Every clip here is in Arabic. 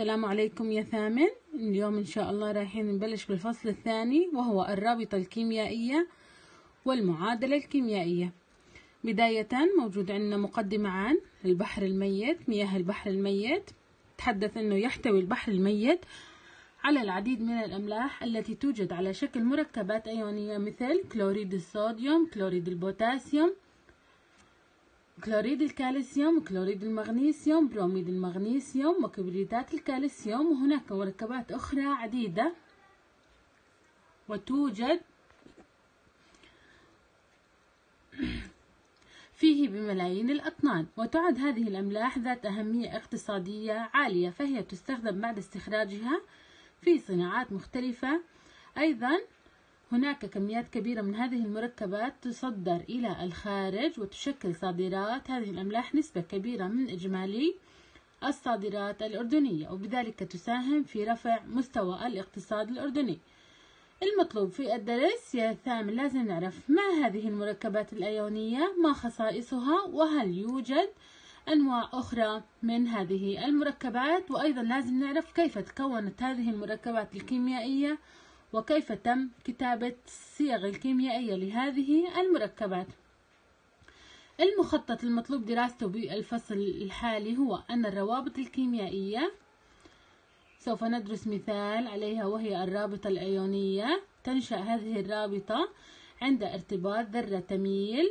السلام عليكم يا ثامن اليوم ان شاء الله رايحين نبلش بالفصل الثاني وهو الرابطة الكيميائية والمعادلة الكيميائية بداية موجود عندنا مقدمة عن البحر الميت مياه البحر الميت تحدث انه يحتوي البحر الميت على العديد من الأملاح التي توجد على شكل مركبات أيونية مثل كلوريد الصوديوم كلوريد البوتاسيوم كلوريد الكالسيوم كلوريد المغنيسيوم بروميد المغنيسيوم وكبريتات الكالسيوم وهناك مركبات أخرى عديدة وتوجد فيه بملايين الأطنان وتعد هذه الأملاح ذات أهمية اقتصادية عالية فهي تستخدم بعد استخراجها في صناعات مختلفة أيضا هناك كميات كبيرة من هذه المركبات تصدر إلى الخارج وتشكل صادرات هذه الأملاح نسبة كبيرة من إجمالي الصادرات الأردنية وبذلك تساهم في رفع مستوى الاقتصاد الأردني المطلوب في الدرس يا ثامن لازم نعرف ما هذه المركبات الأيونية ما خصائصها وهل يوجد أنواع أخرى من هذه المركبات وأيضا لازم نعرف كيف تكونت هذه المركبات الكيميائية وكيف تم كتابة الصيغ الكيميائية لهذه المركبات المخطط المطلوب دراسته بالفصل الحالي هو أن الروابط الكيميائية سوف ندرس مثال عليها وهي الرابطة الأيونية تنشأ هذه الرابطة عند ارتباط ذرة تميل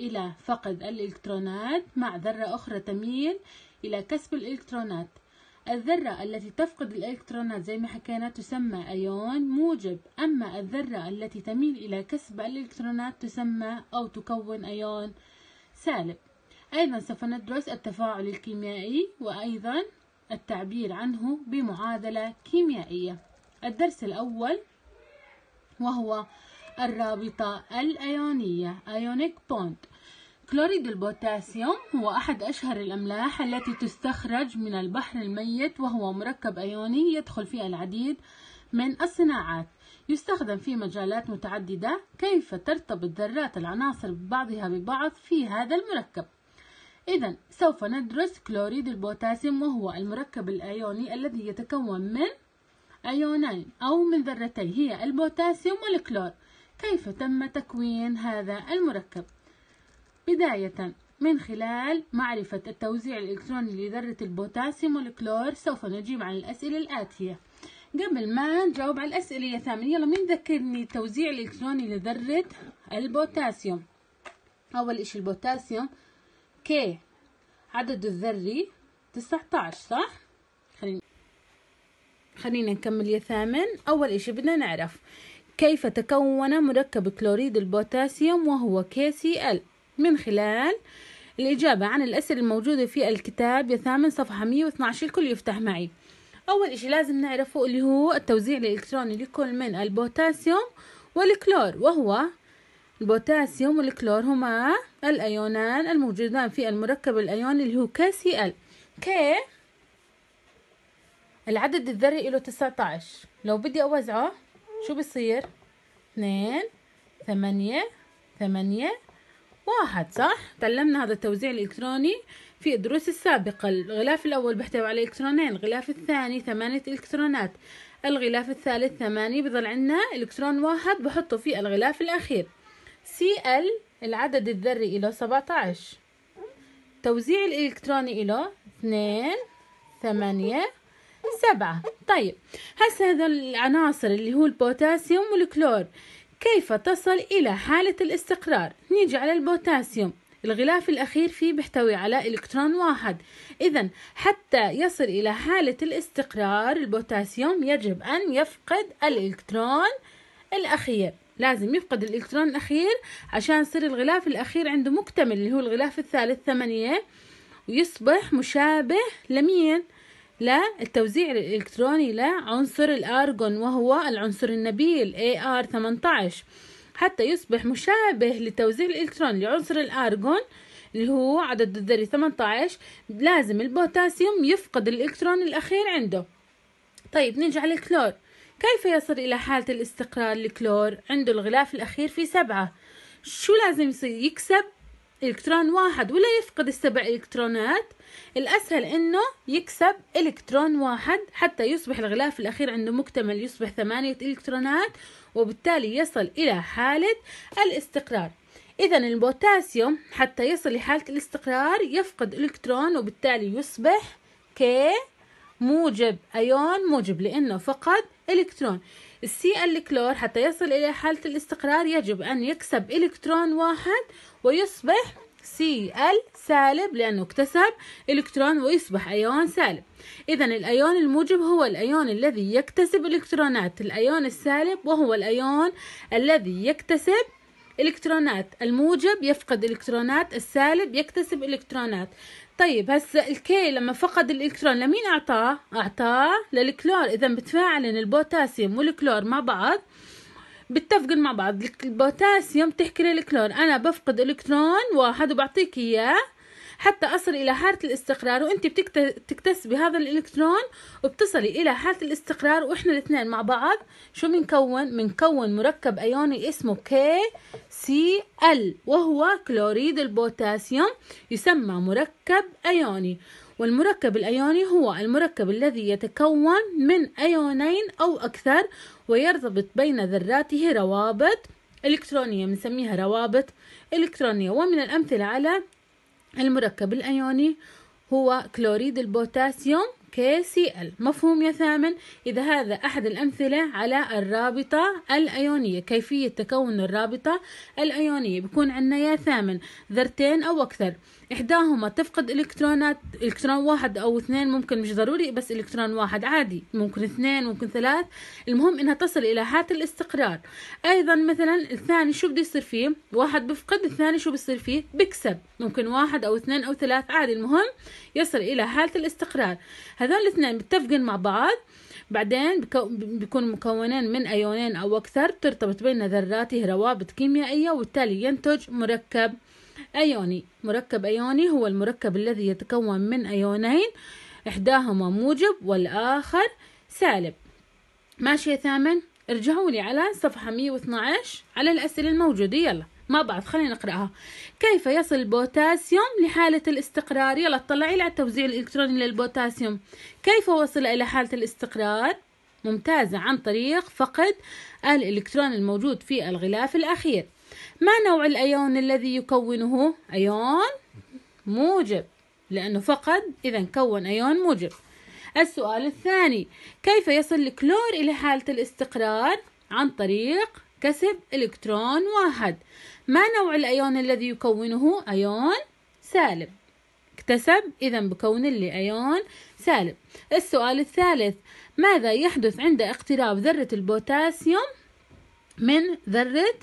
إلى فقد الإلكترونات مع ذرة أخرى تميل إلى كسب الإلكترونات الذرة التي تفقد الإلكترونات زي ما حكينا تسمى أيون موجب أما الذرة التي تميل إلى كسب الإلكترونات تسمى أو تكون أيون سالب أيضا سوف ندرس التفاعل الكيميائي وأيضا التعبير عنه بمعادلة كيميائية الدرس الأول وهو الرابطة الأيونية أيونيك بوند كلوريد البوتاسيوم هو أحد أشهر الأملاح التي تستخرج من البحر الميت وهو مركب أيوني يدخل فيه العديد من الصناعات يستخدم في مجالات متعددة كيف ترتبط ذرات العناصر ببعضها ببعض في هذا المركب إذا سوف ندرس كلوريد البوتاسيوم وهو المركب الأيوني الذي يتكون من أيونين أو من ذرتين هي البوتاسيوم والكلور كيف تم تكوين هذا المركب بداية من خلال معرفة التوزيع الإلكتروني لذرة البوتاسيوم والكلور سوف نجيب عن الأسئلة الآتية قبل ما نجاوب على الأسئلة يا ثامن يلا مين ذكرني التوزيع الإلكتروني لذرة البوتاسيوم أول إشي البوتاسيوم كي عدده الذري 19 صح؟ خلينا خلينا نكمل يا ثامن أول إشي بدنا نعرف كيف تكون مركب كلوريد البوتاسيوم وهو KCl من خلال الإجابة عن الأسئلة الموجودة في الكتاب الثامن صفحة 112 الكل يفتح معي أول إشي لازم نعرفه اللي هو التوزيع الإلكتروني لكل من البوتاسيوم والكلور وهو البوتاسيوم والكلور هما الأيونان الموجودان في المركب الأيوني اللي هو KCl K العدد الذري له 19 لو بدي أوزعه شو بصير؟ 2 8 8 واحد صح تعلمنا هذا التوزيع الإلكتروني في الدروس السابقة الغلاف الأول بيحتوي على إلكترونين الغلاف الثاني ثمانية إلكترونات الغلاف الثالث ثمانية بضل عندنا إلكترون واحد بحطه في الغلاف الأخير Cl العدد الذري له 17 توزيع الإلكتروني له 2 8 7 طيب هسه هذول العناصر اللي هو البوتاسيوم والكلور كيف تصل إلى حالة الاستقرار؟ نيجي على البوتاسيوم الغلاف الأخير فيه بيحتوي على إلكترون واحد إذا حتى يصل إلى حالة الاستقرار البوتاسيوم يجب أن يفقد الإلكترون الأخير لازم يفقد الإلكترون الأخير عشان يصير الغلاف الأخير عنده مكتمل اللي هو الغلاف الثالث ثمانية ويصبح مشابه لمين؟ للتوزيع الإلكتروني لعنصر الأرجون وهو العنصر النبيل AR18 حتى يصبح مشابه للتوزيع الإلكتروني لعنصر الأرجون اللي هو عدد الذري 18 لازم البوتاسيوم يفقد الإلكترون الأخير عنده طيب نيجي على الكلور كيف يصل إلى حالة الاستقرار الكلور عنده الغلاف الأخير في سبعة شو لازم يكسب إلكترون واحد ولا يفقد السبع إلكترونات الأسهل أنه يكسب إلكترون واحد حتى يصبح الغلاف الأخير عنده مكتمل يصبح ثمانية إلكترونات وبالتالي يصل إلى حالة الاستقرار إذا البوتاسيوم حتى يصل لحالة الاستقرار يفقد إلكترون وبالتالي يصبح ك موجب أيون موجب لأنه فقد إلكترون السي الكلور حتى يصل إلى حالة الاستقرار يجب أن يكسب إلكترون واحد ويصبح سي ال سالب لأنه اكتسب إلكترون ويصبح أيون سالب إذا الأيون الموجب هو الأيون الذي يكتسب إلكترونات الأيون السالب وهو الأيون الذي يكتسب إلكترونات الموجب يفقد إلكترونات السالب يكتسب إلكترونات طيب هسه الكي لما فقد الالكترون لمين اعطاه اعطاه للكلور اذا بتفاعلن البوتاسيوم والكلور مع بعض بتفقن مع بعض البوتاسيوم تحكي للكلور انا بفقد الكترون واحد وبعطيك اياه حتى أصل إلى حالة الاستقرار وأنت بتكتسبي هذا الإلكترون وبتصلي إلى حالة الاستقرار وإحنا الاثنين مع بعض شو بنكون؟ بنكون مركب أيوني اسمه كي سي ال وهو كلوريد البوتاسيوم يسمى مركب أيوني والمركب الأيوني هو المركب الذي يتكون من أيونين أو أكثر ويرتبط بين ذراته روابط إلكترونية بنسميها روابط إلكترونية ومن الأمثلة على المركب الأيوني هو كلوريد البوتاسيوم KCl مفهوم يا ثامن إذا هذا أحد الأمثلة على الرابطة الأيونية كيفية تكون الرابطة الأيونية بيكون عندنا يا ثامن ذرتين أو أكثر إحداهما تفقد إلكترونات إلكترون واحد أو اثنين ممكن مش ضروري بس إلكترون واحد عادي ممكن اثنين ممكن ثلاث المهم إنها تصل إلى حالة الاستقرار أيضا مثلا الثاني شو بده يصير فيه واحد بفقد الثاني شو بصير فيه بكسب ممكن واحد أو اثنين أو ثلاث عادي المهم يصل إلى حالة الاستقرار هذول الاثنين متفقين مع بعض بعدين بيكون مكونين من أيونين أو أكثر ترتبط بين ذراته روابط كيميائية وبالتالي ينتج مركب أيوني مركب أيوني هو المركب الذي يتكون من أيونين إحداهما موجب والآخر سالب ماشي يا ثامن ارجعوا لي على صفحة 112 على الأسئلة الموجودة يلا ما بعرف خلينا نقرأها كيف يصل البوتاسيوم لحالة الاستقرار يلا اطلعي على التوزيع الإلكتروني للبوتاسيوم كيف وصل إلى حالة الاستقرار ممتازة عن طريق فقد الإلكترون الموجود في الغلاف الأخير ما نوع الأيون الذي يكونه أيون موجب لأنه فقد إذا كون أيون موجب السؤال الثاني كيف يصل الكلور إلى حالة الاستقرار عن طريق كسب إلكترون واحد ما نوع الأيون الذي يكونه أيون سالب اكتسب إذا بكون اللي أيون سالب السؤال الثالث ماذا يحدث عند اقتراب ذرة البوتاسيوم من ذرة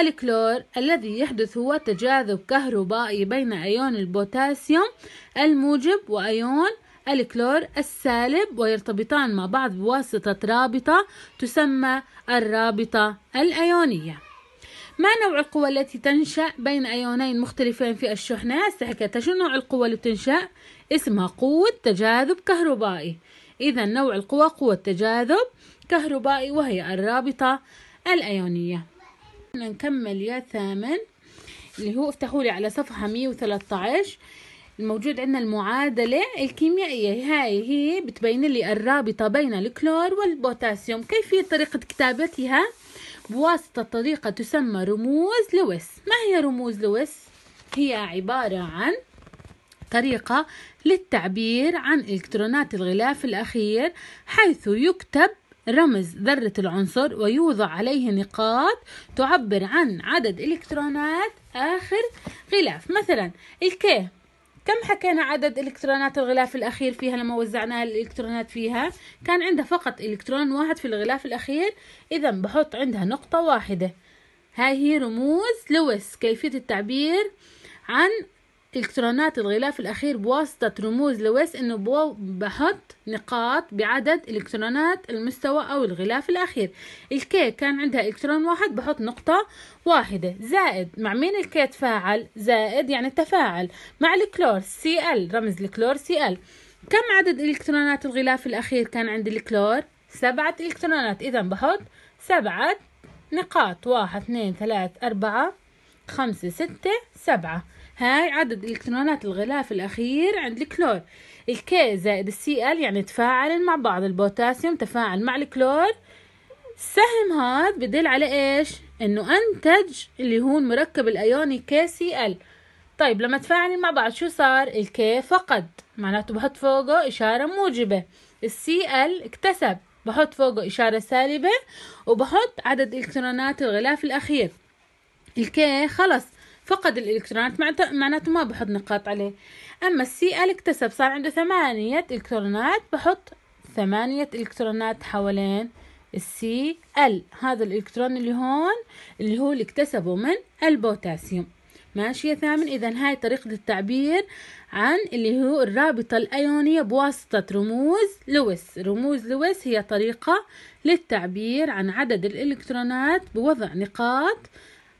الكلور الذي يحدث هو تجاذب كهربائي بين أيون البوتاسيوم الموجب وأيون الكلور السالب ويرتبطان مع بعض بواسطة رابطة تسمى الرابطة الأيونية ما نوع القوى التي تنشأ بين أيونين مختلفين في الشحنة؟ حكيتها شو نوع القوى اللي بتنشأ؟ اسمها قوة تجاذب كهربائي إذا نوع القوى قوة تجاذب كهربائي وهي الرابطة الأيونية نكمل يا ثامن اللي هو افتحوا لي على صفحة 113 الموجود عندنا المعادلة الكيميائية هاي هي بتبين لي الرابطة بين الكلور والبوتاسيوم كيفية طريقة كتابتها بواسطة طريقة تسمى رموز لويس ما هي رموز لويس؟ هي عبارة عن طريقة للتعبير عن إلكترونات الغلاف الأخير حيث يكتب رمز ذرة العنصر ويوضع عليه نقاط تعبر عن عدد إلكترونات آخر غلاف مثلا الكي كم حكينا عدد إلكترونات الغلاف الأخير فيها لما وزعناها الإلكترونات فيها كان عندها فقط إلكترون واحد في الغلاف الأخير إذا بحط عندها نقطة واحدة هاي هي رموز لويس كيفية التعبير عن إلكترونات الغلاف الأخير بواسطة رموز لويس إنه بحط نقاط بعدد إلكترونات المستوى أو الغلاف الأخير الكي كان عندها إلكترون واحد بحط نقطة واحدة زائد مع مين الكي تفاعل زائد يعني تفاعل مع الكلور سي ال رمز الكلور سي ال كم عدد إلكترونات الغلاف الأخير كان عند الكلور سبعة إلكترونات إذا بحط سبعة نقاط واحد اثنين ثلاث أربعة خمسة ستة سبعة هاي عدد الكترونات الغلاف الأخير عند الكلور الكي زائد السي ال يعني تفاعل مع بعض البوتاسيوم تفاعل مع الكلور السهم هذا بدل على ايش انه انتج اللي هو المركب الايوني كي سي ال طيب لما تفاعلن مع بعض شو صار الكي فقد معناته بحط فوقه اشاره موجبه السي ال اكتسب بحط فوقه اشاره سالبه وبحط عدد الكترونات الغلاف الاخير الكي خلص فقد الإلكترونات معناته ما بحط نقاط عليه أما السي ال اكتسب صار عنده ثمانية إلكترونات بحط ثمانية إلكترونات حوالين السي ال هذا الإلكترون اللي هون اللي هو اللي اكتسبه من البوتاسيوم ماشي يا ثامن إذا هاي طريقة التعبير عن اللي هو الرابطة الأيونية بواسطة رموز لويس رموز لويس هي طريقة للتعبير عن عدد الإلكترونات بوضع نقاط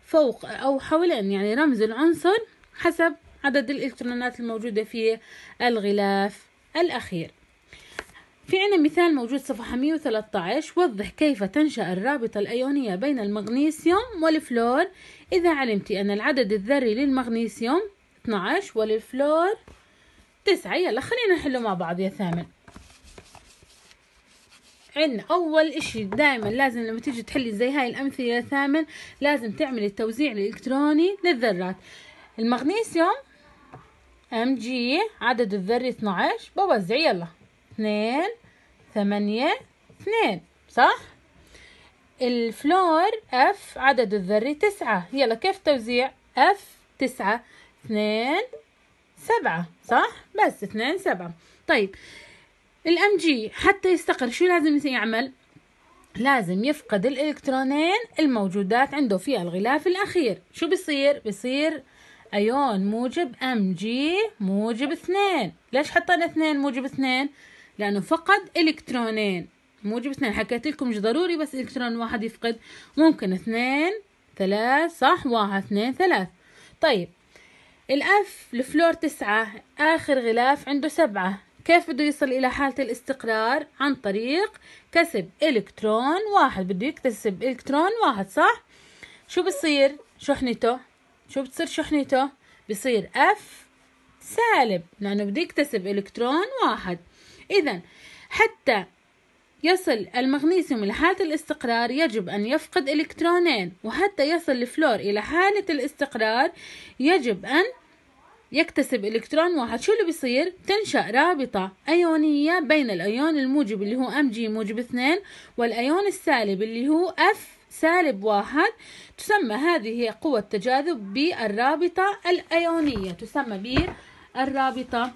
فوق أو حولين يعني رمز العنصر حسب عدد الإلكترونات الموجودة في الغلاف الأخير في عنا مثال موجود صفحة 113 وضح كيف تنشأ الرابطة الأيونية بين المغنيسيوم والفلور إذا علمتي أن العدد الذري للمغنيسيوم 12 والفلور 9 يلا خلينا نحله مع بعض يا ثامن عندنا اول اشي دائما لازم لما تيجي تحلي زي هاي الامثله الثامن لازم تعملي التوزيع الالكتروني للذرات المغنيسيوم ام جي عدد الذري 12 بوزع يلا 2 8 2 صح الفلور اف عدد الذري تسعة يلا كيف توزيع اف تسعة اثنين سبعة صح بس اثنين سبعة طيب الام جي حتى يستقر شو لازم يعمل لازم يفقد الالكترونين الموجودات عنده في الغلاف الاخير شو بصير بصير ايون موجب ام جي موجب اثنين ليش حطينا اثنين موجب اثنين لانه فقد الكترونين موجب اثنين حكيت لكم مش ضروري بس الكترون واحد يفقد ممكن اثنين ثلاث صح واحد اثنين ثلاث طيب الاف الفلور تسعة اخر غلاف عنده سبعة كيف بده يصل إلى حالة الاستقرار عن طريق كسب إلكترون واحد بده يكتسب إلكترون واحد صح شو بصير شحنته شو بتصير شحنته بصير اف سالب لأنه بده يكتسب إلكترون واحد إذا حتى يصل المغنيسيوم لحالة الاستقرار يجب أن يفقد إلكترونين وحتى يصل الفلور إلى حالة الاستقرار يجب أن يكتسب إلكترون واحد شو اللي بيصير؟ تنشأ رابطة أيونية بين الأيون الموجب اللي هو أم جي موجب اثنين والأيون السالب اللي هو أف سالب واحد تسمى هذه قوة تجاذب بالرابطة الأيونية تسمى بالرابطة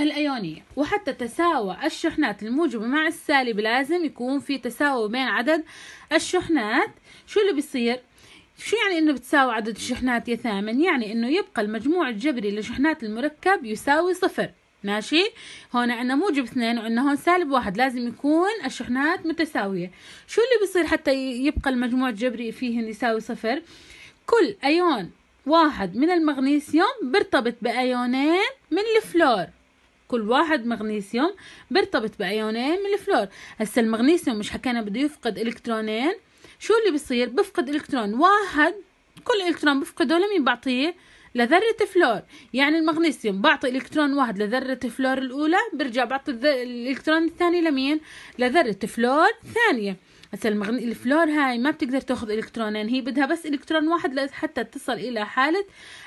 الأيونية وحتى تساوى الشحنات الموجبة مع السالب لازم يكون في تساوي بين عدد الشحنات شو اللي بيصير شو يعني انه بتساوي عدد الشحنات يا ثامن يعني انه يبقى المجموع الجبري لشحنات المركب يساوي صفر ماشي هون عندنا موجب اثنين وعندنا هون سالب واحد لازم يكون الشحنات متساوية شو اللي بصير حتى يبقى المجموع الجبري فيهن يساوي صفر كل ايون واحد من المغنيسيوم بيرتبط بايونين من الفلور كل واحد مغنيسيوم بيرتبط بايونين من الفلور هسا المغنيسيوم مش حكينا بده يفقد الكترونين شو اللي بيصير بفقد الكترون واحد كل الكترون بفقده لمين بعطيه لذرة فلور يعني المغنيسيوم بعطي الكترون واحد لذرة فلور الأولى برجع بعطي الإلكترون الثاني لمين لذرة فلور ثانية هسا المغني الفلور هاي ما بتقدر تاخذ الكترونين هي بدها بس الكترون واحد حتى تصل الى حاله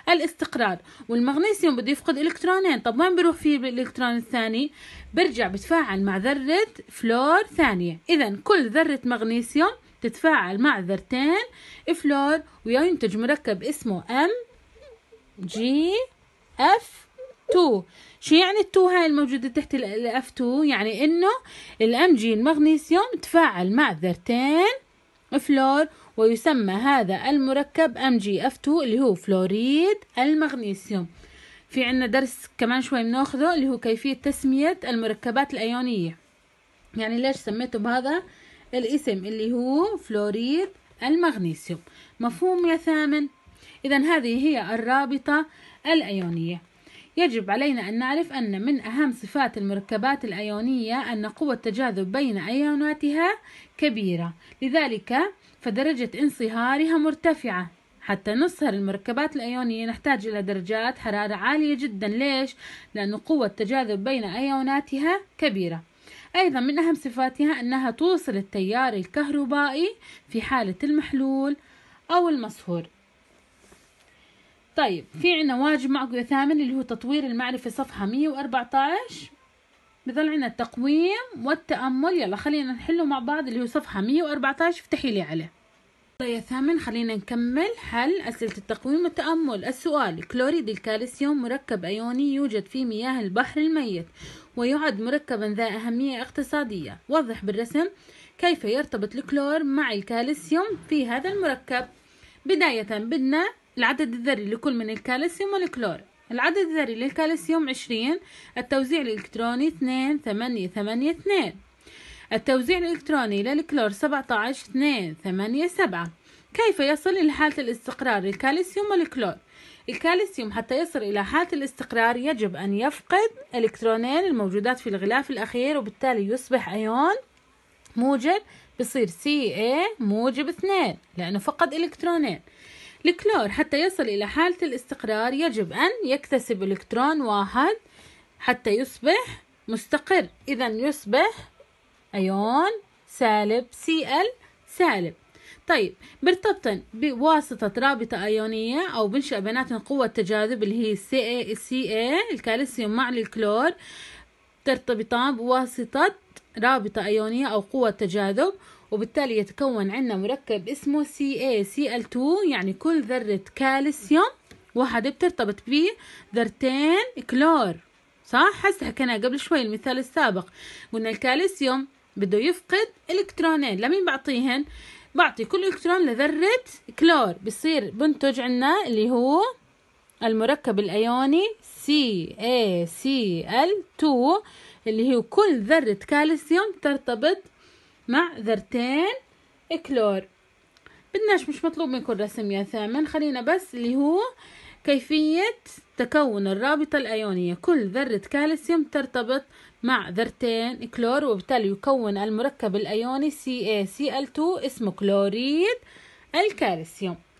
الاستقرار والمغنيسيوم بده يفقد الكترونين طب وين بيروح فيه بالالكترون الثاني برجع بتفاعل مع ذره فلور ثانيه اذا كل ذره مغنيسيوم تتفاعل مع ذرتين فلور وينتج مركب اسمه ام جي اف 2 شو يعني التو هاي الموجودة تحت الاف 2 يعني انه الام جي المغنيسيوم تفاعل مع ذرتين فلور ويسمى هذا المركب ام جي اف 2 اللي هو فلوريد المغنيسيوم في عنا درس كمان شوي بناخذه اللي هو كيفية تسمية المركبات الأيونية يعني ليش سميته بهذا الاسم اللي هو فلوريد المغنيسيوم مفهوم يا ثامن إذا هذه هي الرابطة الأيونية يجب علينا أن نعرف أن من أهم صفات المركبات الأيونية أن قوة التجاذب بين أيوناتها كبيرة لذلك فدرجة انصهارها مرتفعة حتى نصهر المركبات الأيونية نحتاج إلى درجات حرارة عالية جدا ليش؟ لأن قوة التجاذب بين أيوناتها كبيرة أيضا من أهم صفاتها أنها توصل التيار الكهربائي في حالة المحلول أو المصهور طيب في عنا واجب معقول ثامن اللي هو تطوير المعرفة صفحة 114 بظل عنا التقويم والتأمل يلا خلينا نحله مع بعض اللي هو صفحة 114 افتحي لي عليه طيب يا ثامن خلينا نكمل حل أسئلة التقويم والتأمل السؤال كلوريد الكالسيوم مركب أيوني يوجد في مياه البحر الميت ويعد مركبا ذا أهمية اقتصادية وضح بالرسم كيف يرتبط الكلور مع الكالسيوم في هذا المركب بداية بدنا العدد الذري لكل من الكالسيوم والكلور العدد الذري للكالسيوم عشرين التوزيع الإلكتروني اثنين ثمانية ثمانية اثنين التوزيع الإلكتروني للكلور سبعة عشر اثنين ثمانية سبعة كيف يصل إلى حالة الاستقرار الكالسيوم والكلور الكالسيوم حتى يصل إلى حالة الاستقرار يجب أن يفقد إلكترونين الموجودات في الغلاف الأخير وبالتالي يصبح أيون موجب بصير CA موجب اثنين لأنه فقد إلكترونين الكلور حتى يصل إلى حالة الاستقرار يجب أن يكتسب إلكترون واحد حتى يصبح مستقر إذا يصبح أيون سالب Cl سالب طيب بيرتبطن بواسطة رابطة أيونية أو بنشأ بيناتهم قوة تجاذب اللي هي سي سي الكالسيوم مع الكلور ترتبطان بواسطة رابطة أيونية أو قوة تجاذب وبالتالي يتكون عندنا مركب اسمه CaCl2 يعني كل ذرة كالسيوم واحدة بترتبط به ذرتين كلور صح هسه حكينا قبل شوي المثال السابق قلنا الكالسيوم بده يفقد الكترونين لمين بعطيهن بعطي كل إلكترون لذرة كلور بصير بنتج عنا اللي هو المركب الأيوني CaCl2 اللي هو كل ذرة كالسيوم ترتبط مع ذرتين كلور بدناش مش مطلوب منكم رسم يا ثامن خلينا بس اللي هو كيفية تكون الرابطة الأيونية كل ذرة كالسيوم ترتبط مع ذرتين كلور وبالتالي يكون المركب الأيوني CaCl2 اسمه كلوريد الكالسيوم